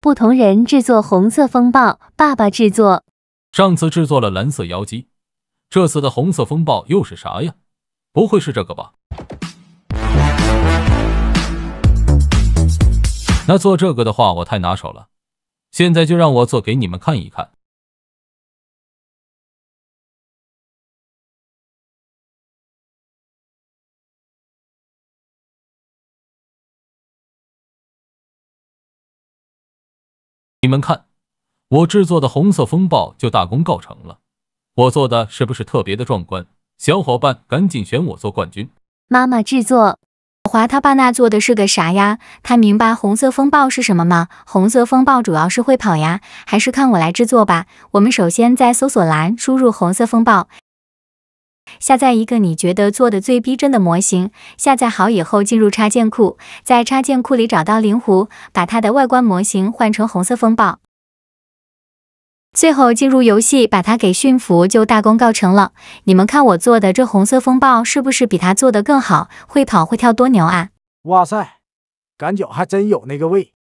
不同人制作红色风暴，爸爸制作。上次制作了蓝色妖姬，这次的红色风暴又是啥呀？不会是这个吧？那做这个的话，我太拿手了。现在就让我做给你们看一看。你们看，我制作的红色风暴就大功告成了。我做的是不是特别的壮观？小伙伴赶紧选我做冠军！妈妈制作，华他爸那做的是个啥呀？他明白红色风暴是什么吗？红色风暴主要是会跑呀，还是看我来制作吧。我们首先在搜索栏输入“红色风暴”。下载一个你觉得做的最逼真的模型。下载好以后，进入插件库，在插件库里找到灵狐，把它的外观模型换成红色风暴。最后进入游戏，把它给驯服，就大功告成了。你们看我做的这红色风暴，是不是比它做的更好？会跑会跳，多牛啊！哇塞，感觉还真有那个味。